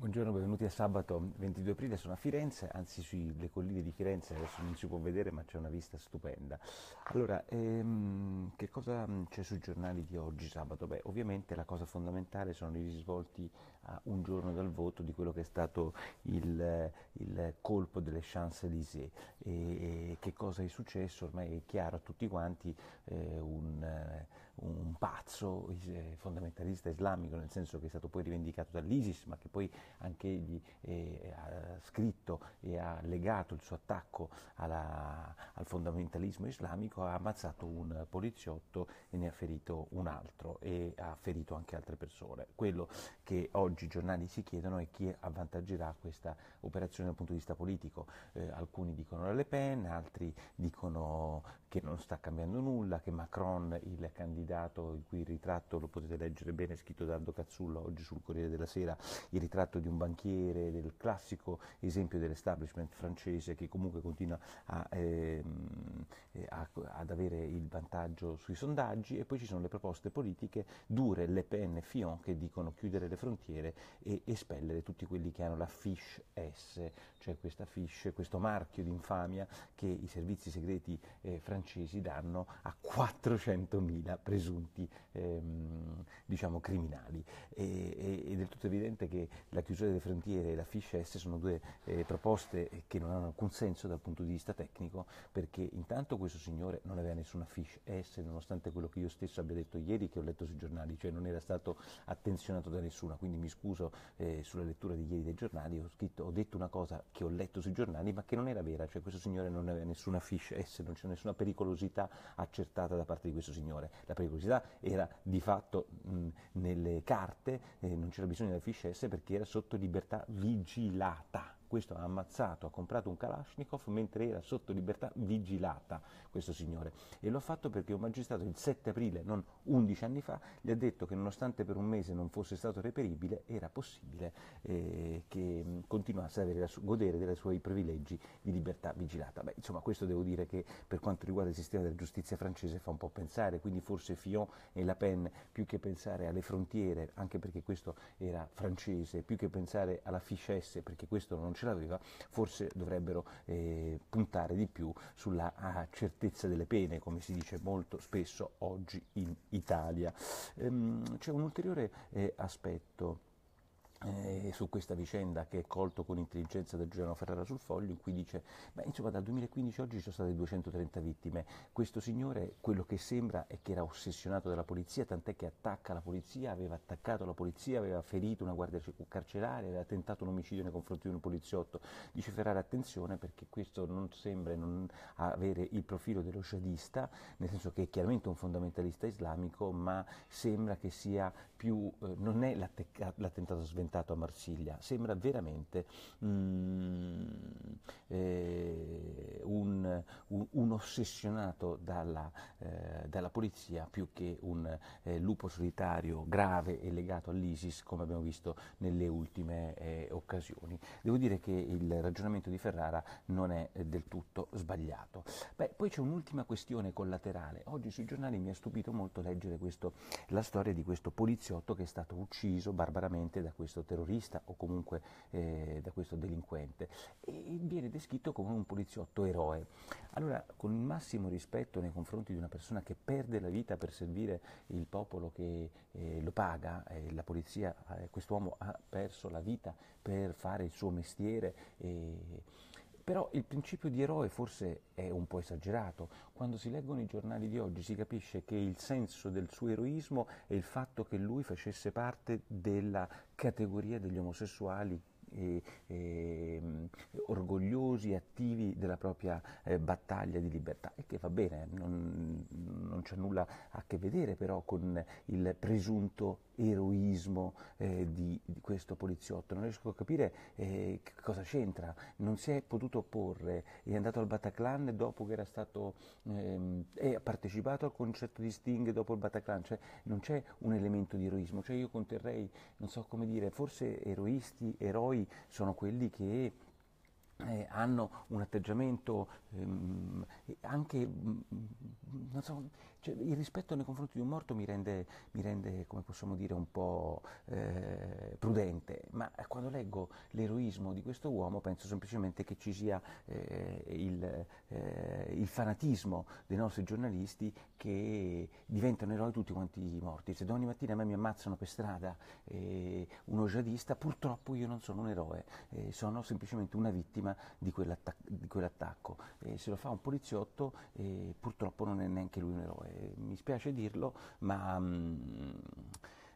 Buongiorno, benvenuti a sabato 22 aprile, sono a Firenze, anzi sulle colline di Firenze, adesso non si può vedere ma c'è una vista stupenda. Allora, ehm, che cosa mm, c'è sui giornali di oggi sabato? Beh, ovviamente la cosa fondamentale sono i risvolti un giorno dal voto di quello che è stato il, il colpo delle Champs-Élysées e, e, che cosa è successo ormai è chiaro a tutti quanti eh, un, un, pazzo eh, fondamentalista islamico nel senso che è stato poi rivendicato dall'ISIS ma che poi anche egli eh, ha scritto e ha legato il suo attacco alla, al fondamentalismo islamico ha ammazzato un poliziotto e ne ha ferito un altro e ha ferito anche altre persone quello che oggi oggi i giornali si chiedono è chi avvantaggerà questa operazione dal punto di vista politico. Eh, alcuni dicono Le Pen, altri dicono che non sta cambiando nulla, che Macron, il candidato il cui ritratto lo potete leggere bene, scritto da Aldo Cazzullo oggi sul Corriere della Sera, il ritratto di un banchiere, del classico esempio dell'establishment francese che comunque continua a, ehm, eh, a, ad avere il vantaggio sui sondaggi e poi ci sono le proposte politiche dure, Le Pen e Fion che dicono chiudere le frontiere togliere e espellere tutti quelli che hanno la fish S, cioè questa fish, questo marchio di infamia che i servizi segreti eh, francesi danno a 400.000 presunti ehm, diciamo, criminali. E, e, è del tutto evidente che la chiusura delle frontiere e la fish S sono due eh, proposte che non hanno alcun senso dal punto di vista tecnico, perché intanto questo signore non aveva nessuna fish S, nonostante quello che io stesso abbia detto ieri, che ho letto sui giornali, cioè non era stato attenzionato da nessuna, quindi mi mi scuso eh, sulla lettura di ieri dei giornali, ho, scritto, ho, detto una cosa che ho letto sui giornali ma che non era vera, cioè questo signore non aveva nessuna fish S, non c'è nessuna pericolosità accertata da parte di questo signore, la pericolosità era di fatto mh, nelle carte, eh, non c'era bisogno della fish S perché era sotto libertà vigilata questo ha ammazzato, ha comprato un Kalashnikov mentre era sotto libertà vigilata questo signore e lo ha fatto perché un magistrato il 7 aprile, non 11 anni fa, gli ha detto che nonostante per un mese non fosse stato reperibile era possibile eh, che mm, continuasse a su- godere dei suoi privilegi di libertà vigilata. Beh, insomma questo devo dire che per quanto riguarda il sistema della giustizia francese fa un po' pensare, quindi forse Fillon e La Pen più che pensare alle frontiere, anche perché questo era francese, più che pensare alla fichesse, perché questo non ce l'aveva, forse dovrebbero eh, puntare di più sulla ah, certezza delle pene, come si dice molto spesso oggi in Italia. Ehm, c'è un ulteriore eh, aspetto eh, su questa vicenda che è colto con intelligenza da Giuliano Ferrara sul foglio, in cui dice, beh, insomma dal 2015 oggi ci sono state 230 vittime, questo signore quello che sembra è che era ossessionato dalla polizia, tant'è che attacca la polizia, aveva attaccato la polizia, aveva ferito una guardia carceraria, aveva tentato un omicidio nei confronti di un poliziotto. Dice Ferrara attenzione perché questo non sembra non avere il profilo dello jihadista, nel senso che è chiaramente un fondamentalista islamico, ma sembra che sia più, eh, non è l'attentato sventato presentato a Marsiglia sembra veramente mm, eh, un, un, un, ossessionato dalla, eh, dalla, polizia più che un eh, lupo solitario grave e legato all'ISIS come abbiamo visto nelle ultime eh, occasioni. Devo dire che il ragionamento di Ferrara non è eh, del tutto sbagliato. Beh, poi c'è un'ultima questione collaterale. Oggi sui giornali mi ha stupito molto leggere questo, la storia di questo poliziotto che è stato ucciso barbaramente da questo questo terrorista o comunque eh, da questo delinquente e viene descritto come un poliziotto eroe. Allora, con il massimo rispetto nei confronti di una persona che perde la vita per servire il popolo che eh, lo paga, eh, la polizia, eh, quest'uomo ha perso la vita per fare il suo mestiere però il principio di eroe forse è un po' esagerato. Quando si leggono i giornali di oggi si capisce che il senso del suo eroismo è il fatto che lui facesse parte della categoria degli omosessuali e, e, mm, orgogliosi, attivi della propria eh, battaglia di libertà, e che va bene, non, non c'è nulla a che vedere però con il presunto eroismo eh, di, di, questo poliziotto, non riesco a capire eh, cosa c'entra, non si è potuto opporre, è andato al Bataclan dopo che era stato, ehm, è partecipato al concerto di Sting dopo il Bataclan, cioè non c'è un elemento di eroismo, cioè io conterrei, non so come dire, forse eroisti, eroi poi sono quelli che eh, hanno un atteggiamento ehm, anche mh, mm, so, cioè, il rispetto nei confronti di un morto mi rende, mi rende come possiamo dire, un po' eh, prudente, ma quando leggo l'eroismo di questo uomo penso semplicemente che ci sia eh, il, eh, il, fanatismo dei nostri giornalisti che diventano eroi tutti quanti morti. Se domani mattina a me mi ammazzano per strada eh, uno jihadista, purtroppo io non sono un eroe, eh, sono semplicemente una vittima di, quell'attac- di quell'attacco. Eh, se lo fa un poliziotto, purtroppo non non è neanche lui un eroe, mi spiace dirlo, ma... Mh, mm,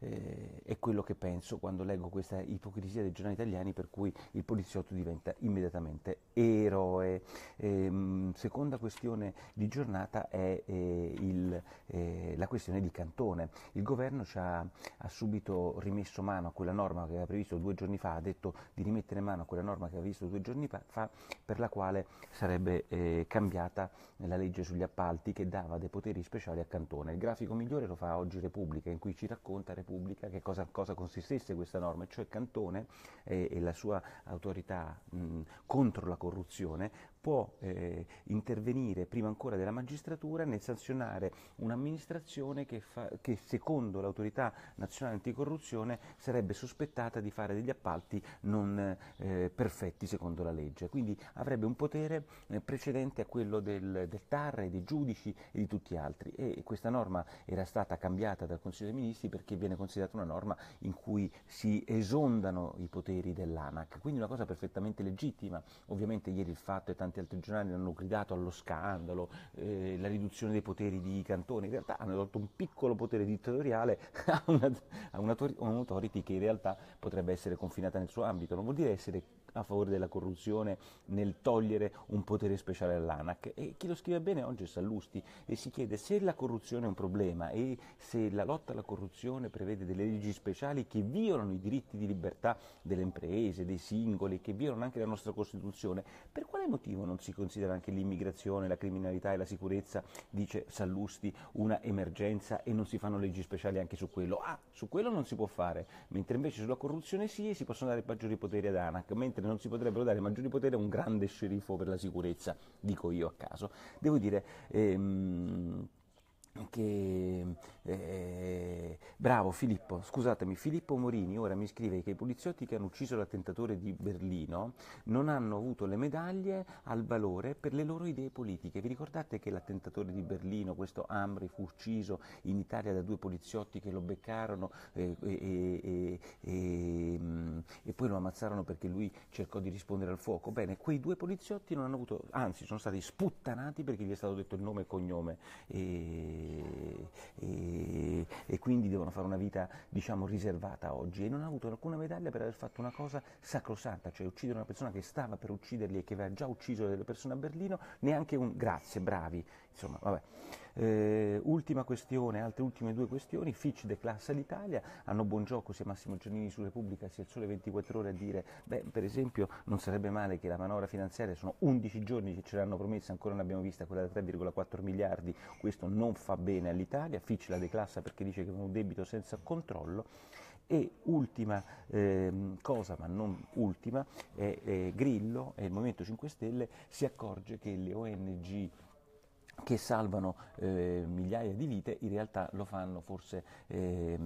eh, è quello che penso quando leggo questa ipocrisia dei giornali italiani per cui il poliziotto diventa immediatamente eroe. Ehm, seconda questione di giornata è eh, il, eh, la questione di Cantone. Il governo ha, ha, subito rimesso mano a quella norma che aveva previsto due giorni fa, ha detto di rimettere mano a quella norma che aveva visto due giorni fa, per la quale sarebbe eh, cambiata la legge sugli appalti che dava dei poteri speciali a Cantone. Il grafico migliore lo fa oggi Repubblica, in cui ci racconta Repubblica pubblica che cosa, cosa consistesse questa norma, cioè Cantone eh, e la sua autorità mh, contro la corruzione può eh, intervenire prima ancora della magistratura nel sanzionare un'amministrazione che, fa, che secondo l'autorità nazionale anticorruzione sarebbe sospettata di fare degli appalti non eh, perfetti secondo la legge. Quindi avrebbe un potere eh, precedente a quello del, del TAR e dei giudici e di tutti gli altri. E questa norma era stata cambiata dal Consiglio dei Ministri perché viene considerata una norma in cui si esondano i poteri dell'ANAC. Quindi una cosa perfettamente legittima. Ovviamente ieri il fatto e tanti tanti altri giornali hanno gridato allo scandalo, eh, la riduzione dei poteri di Cantone, in realtà hanno tolto un piccolo potere dittatoriale a, una, a un'autority che in realtà potrebbe essere confinata nel suo ambito, non vuol dire essere a favore della corruzione nel togliere un potere speciale all'ANAC. E chi lo scrive bene oggi è Sallusti e si chiede se la corruzione è un problema e se la lotta alla corruzione prevede delle leggi speciali che violano i diritti di libertà delle imprese, dei singoli, che violano anche la nostra Costituzione, per quale motivo non si considera anche l'immigrazione, la criminalità e la sicurezza, dice Sallusti, una emergenza e non si fanno leggi speciali anche su quello? Ah, su quello non si può fare, mentre invece sulla corruzione sì e si possono dare maggiori poteri ad ANAC, mentre non si potrebbero dare maggiori poteri a un grande sceriffo per la sicurezza, dico io a caso. Devo dire... Ehm, che eh, bravo Filippo, scusatemi, Filippo Morini ora mi scrive che i poliziotti che hanno ucciso l'attentatore di Berlino non hanno avuto le medaglie al valore per le loro idee politiche. Vi ricordate che l'attentatore di Berlino, questo Amri, fu ucciso in Italia da due poliziotti che lo beccarono eh, e, e, e, poi lo ammazzarono perché lui cercò di rispondere al fuoco. Bene, quei due poliziotti non hanno avuto, anzi sono stati sputtanati perché gli è stato detto il nome e cognome e, e, e quindi devono fare una vita diciamo riservata oggi e non hanno avuto alcuna medaglia per aver fatto una cosa sacrosanta, cioè uccidere una persona che stava per ucciderli e che aveva già ucciso delle persone a Berlino, neanche un grazie, bravi, insomma, vabbè. Eh, ultima questione, altre ultime due questioni, Fitch declassa l'Italia, hanno buon gioco sia Massimo Giannini su Repubblica sia il Sole 24 Ore a dire, beh per esempio non sarebbe male che la manovra finanziaria, sono 11 giorni che ce l'hanno promessa, ancora non abbiamo vista quella da 3,4 miliardi, questo non fa bene all'Italia, Fitch la declassa perché dice che è un debito senza controllo. E ultima eh, cosa, ma non ultima, è, è Grillo e il Movimento 5 Stelle si accorge che le ONG che salvano eh, migliaia di vite, in realtà lo fanno forse eh,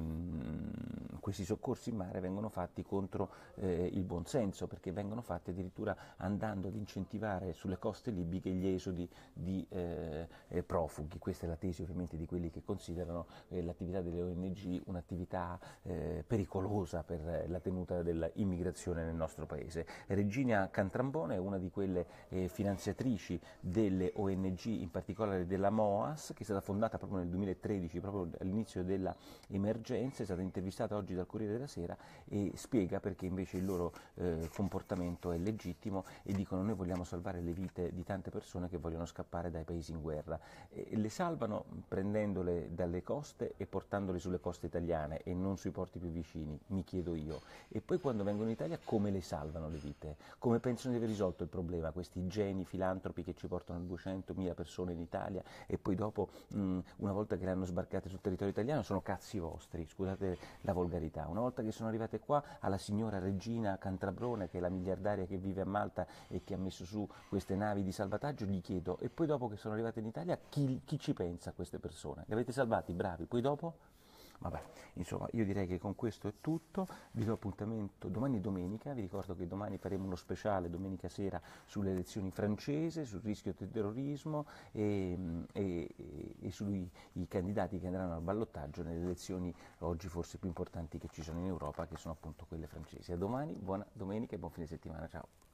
questi soccorsi in mare vengono fatti contro eh, il buonsenso, perché vengono fatti addirittura andando ad incentivare sulle coste libiche gli esodi di eh, eh profughi. Questa è la tesi ovviamente di quelli che considerano eh, l'attività delle ONG un'attività eh, pericolosa per eh, la tenuta dell'immigrazione nel nostro paese. Regina Cantrambone è una di quelle finanziatrici delle ONG, in particolare della MOAS, che è stata fondata proprio nel 2013, proprio all'inizio dell'emergenza, è stata intervistata oggi oggi dal Corriere della Sera e spiega perché invece il loro eh, comportamento è legittimo e dicono noi vogliamo salvare le vite di tante persone che vogliono scappare dai paesi in guerra. E le salvano prendendole dalle coste e portandole sulle coste italiane e non sui porti più vicini, mi chiedo io. E poi quando vengono in Italia come le salvano le vite? Come pensano di aver risolto il problema questi geni filantropi che ci portano 200.000 persone in Italia e poi dopo mh, una volta che le hanno sbarcate sul territorio italiano sono cazzi vostri, scusate la volgarità verità. Una volta che sono arrivate qua alla signora Regina Cantrabrone, che è la miliardaria che vive a Malta e che ha messo su queste navi di salvataggio, gli chiedo, e poi dopo che sono arrivate in Italia, chi, chi ci pensa a queste persone? Li avete salvati, bravi, poi dopo? Vabbè, insomma, io direi che con questo è tutto. Vi do appuntamento domani domenica. Vi ricordo che domani faremo uno speciale domenica sera sulle elezioni francese, sul rischio del terrorismo mm, e, e, e sui candidati che andranno al ballottaggio nelle elezioni oggi forse più importanti che ci sono in Europa, che sono appunto quelle francesi. A domani, buona domenica e buon fine settimana. Ciao.